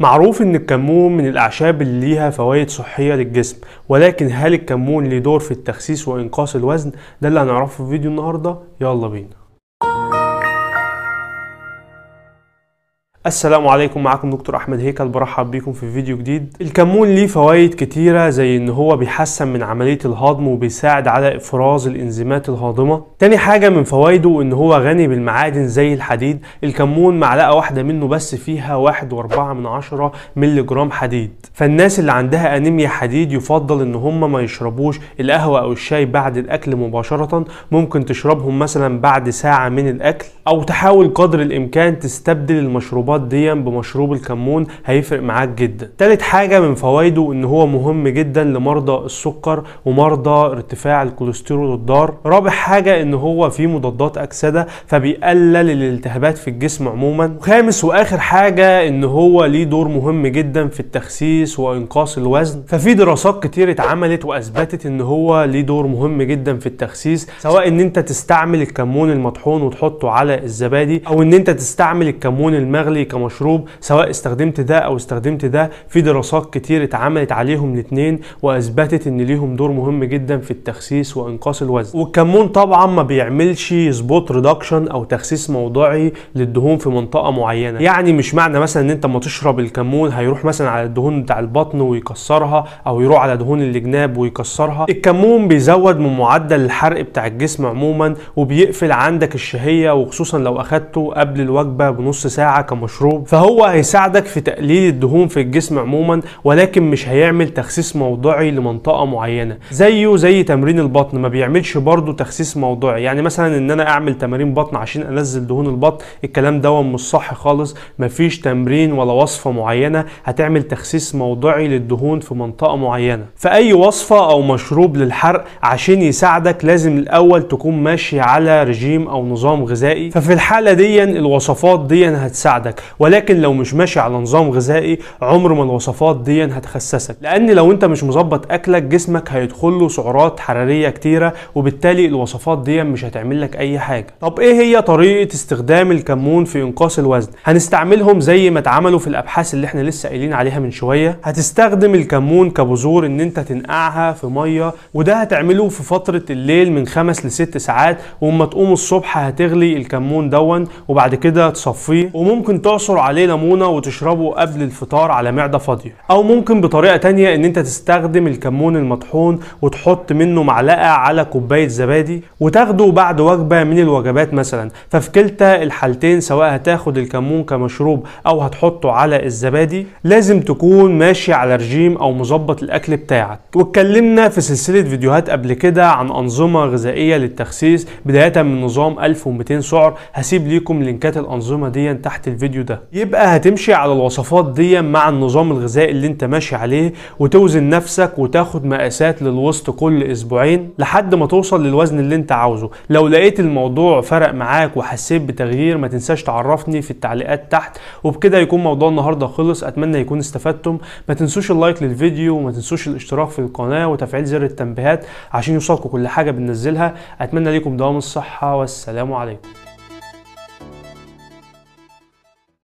معروف ان الكمون من الاعشاب اللي ليها فوائد صحيه للجسم ولكن هل الكمون ليه دور في التخسيس وانقاص الوزن ده اللي هنعرفه في فيديو النهارده يلا بينا السلام عليكم معاكم دكتور احمد هيكل برحب بيكم في فيديو جديد الكمون ليه فوائد كتيره زي ان هو بيحسن من عمليه الهضم وبيساعد على افراز الانزيمات الهاضمه تاني حاجه من فوائده ان هو غني بالمعادن زي الحديد الكمون معلقه واحده منه بس فيها واحد واربعة من عشرة ملي جرام حديد فالناس اللي عندها انيميا حديد يفضل ان هم ما يشربوش القهوه او الشاي بعد الاكل مباشره ممكن تشربهم مثلا بعد ساعه من الاكل او تحاول قدر الامكان تستبدل المشروبات الحبوبات دي بمشروب الكمون هيفرق معاك جدا تالت حاجة من فوائده ان هو مهم جدا لمرضى السكر ومرضى ارتفاع الكوليسترول الضار رابع حاجة ان هو فيه مضادات اكسدة فبيقلل الالتهابات في الجسم عموما وخامس واخر حاجة ان هو ليه دور مهم جدا في التخسيس وانقاص الوزن ففي دراسات كتير اتعملت واثبتت ان هو ليه دور مهم جدا في التخسيس سواء ان انت تستعمل الكمون المطحون وتحطه على الزبادي او ان انت تستعمل الكمون المغلي البرتقالي كمشروب سواء استخدمت ده او استخدمت ده في دراسات كتير اتعملت عليهم الاثنين واثبتت ان ليهم دور مهم جدا في التخسيس وانقاص الوزن والكمون طبعا ما بيعملش سبوت ريدكشن او تخسيس موضعي للدهون في منطقه معينه يعني مش معنى مثلا ان انت ما تشرب الكمون هيروح مثلا على الدهون بتاع البطن ويكسرها او يروح على دهون الجناب ويكسرها الكمون بيزود من معدل الحرق بتاع الجسم عموما وبيقفل عندك الشهيه وخصوصا لو اخدته قبل الوجبه بنص ساعه كمشروب المشروب فهو هيساعدك في تقليل الدهون في الجسم عموما ولكن مش هيعمل تخسيس موضعي لمنطقه معينه زيه زي تمرين البطن ما بيعملش برضه تخسيس موضعي يعني مثلا ان انا اعمل تمارين بطن عشان انزل دهون البطن الكلام ده مش صح خالص مفيش تمرين ولا وصفه معينه هتعمل تخسيس موضعي للدهون في منطقه معينه فاي وصفه او مشروب للحرق عشان يساعدك لازم الاول تكون ماشي على رجيم او نظام غذائي ففي الحاله دي الوصفات دي هتساعدك بتاعتك ولكن لو مش ماشي على نظام غذائي عمر ما الوصفات دي هتخسسك لان لو انت مش مظبط اكلك جسمك هيدخل له سعرات حراريه كتيره وبالتالي الوصفات دي مش هتعمل لك اي حاجه طب ايه هي طريقه استخدام الكمون في انقاص الوزن هنستعملهم زي ما اتعملوا في الابحاث اللي احنا لسه قايلين عليها من شويه هتستخدم الكمون كبذور ان انت تنقعها في ميه وده هتعمله في فتره الليل من خمس لست ساعات واما تقوم الصبح هتغلي الكمون دون وبعد كده تصفيه وممكن تعصر عليه ليمونه وتشربه قبل الفطار على معده فاضيه او ممكن بطريقه تانية ان انت تستخدم الكمون المطحون وتحط منه معلقه على كوبايه زبادي وتاخده بعد وجبه من الوجبات مثلا ففي كلتا الحالتين سواء هتاخد الكمون كمشروب او هتحطه على الزبادي لازم تكون ماشي على رجيم او مظبط الاكل بتاعك واتكلمنا في سلسله فيديوهات قبل كده عن انظمه غذائيه للتخسيس بدايه من نظام 1200 سعر هسيب ليكم لينكات الانظمه دي تحت الفيديو الفيديو ده يبقى هتمشي على الوصفات دي مع النظام الغذائي اللي انت ماشي عليه وتوزن نفسك وتاخد مقاسات للوسط كل اسبوعين لحد ما توصل للوزن اللي انت عاوزه لو لقيت الموضوع فرق معاك وحسيت بتغيير ما تنساش تعرفني في التعليقات تحت وبكده يكون موضوع النهارده خلص اتمنى يكون استفدتم ما تنسوش اللايك للفيديو وما تنسوش الاشتراك في القناه وتفعيل زر التنبيهات عشان يوصلكم كل حاجه بننزلها اتمنى ليكم دوام الصحه والسلام عليكم